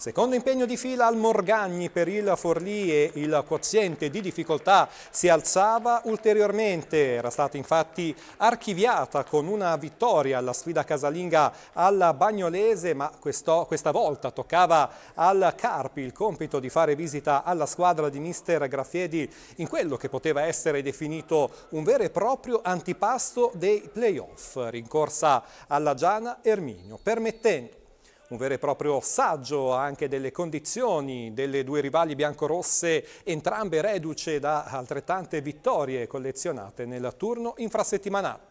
Secondo impegno di fila al Morgagni per il Forlì e il quoziente di difficoltà si alzava ulteriormente. Era stata infatti archiviata con una vittoria la sfida casalinga alla Bagnolese, ma questo, questa volta toccava al Carpi il compito di fare visita alla squadra di mister Graffiedi in quello che poteva essere definito un vero e proprio antipasto dei playoff. Rincorsa alla Giana Erminio, permettendo un vero e proprio saggio anche delle condizioni delle due rivali biancorosse, entrambe reduce da altrettante vittorie collezionate nel turno infrasettimanale.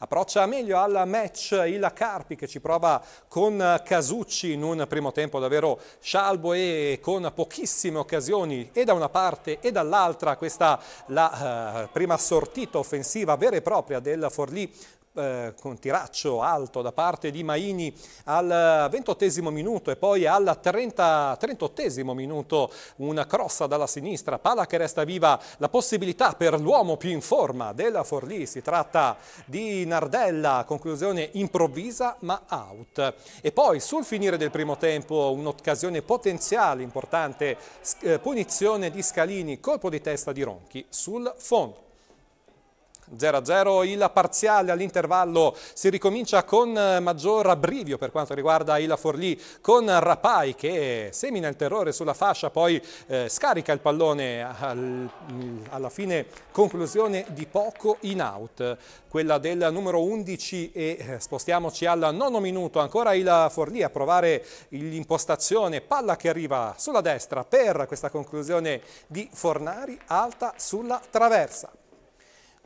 Approccia meglio al match il Carpi che ci prova con Casucci in un primo tempo davvero scialbo e con pochissime occasioni e da una parte e dall'altra questa la eh, prima sortita offensiva vera e propria del Forlì eh, con tiraccio alto da parte di Maini al ventottesimo minuto e poi al 30, 38 minuto una crossa dalla sinistra, palla che resta viva, la possibilità per l'uomo più in forma della Forlì, si tratta di Nardella, conclusione improvvisa ma out. E poi sul finire del primo tempo un'occasione potenziale importante, eh, punizione di Scalini, colpo di testa di Ronchi sul fondo. 0-0 il parziale all'intervallo si ricomincia con eh, maggior abbrivio per quanto riguarda il Forlì con Rapai che semina il terrore sulla fascia poi eh, scarica il pallone al, mm, alla fine conclusione di poco in out quella del numero 11 e eh, spostiamoci al nono minuto ancora il Forlì a provare l'impostazione palla che arriva sulla destra per questa conclusione di Fornari alta sulla traversa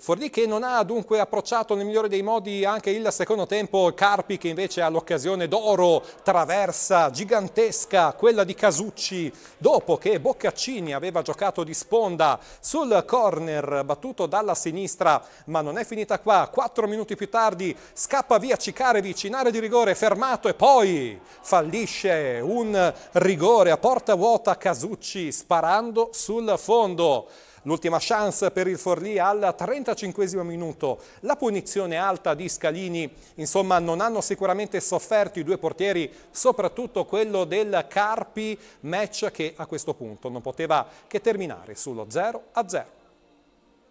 Fornì che non ha dunque approcciato nel migliore dei modi anche il secondo tempo Carpi che invece ha l'occasione d'oro, traversa, gigantesca, quella di Casucci dopo che Boccaccini aveva giocato di sponda sul corner battuto dalla sinistra ma non è finita qua, quattro minuti più tardi scappa via Cicarevic in area di rigore fermato e poi fallisce un rigore a porta vuota Casucci sparando sul fondo. L'ultima chance per il Forlì al 35 minuto. La punizione alta di Scalini, insomma, non hanno sicuramente sofferto i due portieri, soprattutto quello del Carpi, match che a questo punto non poteva che terminare sullo 0 a 0.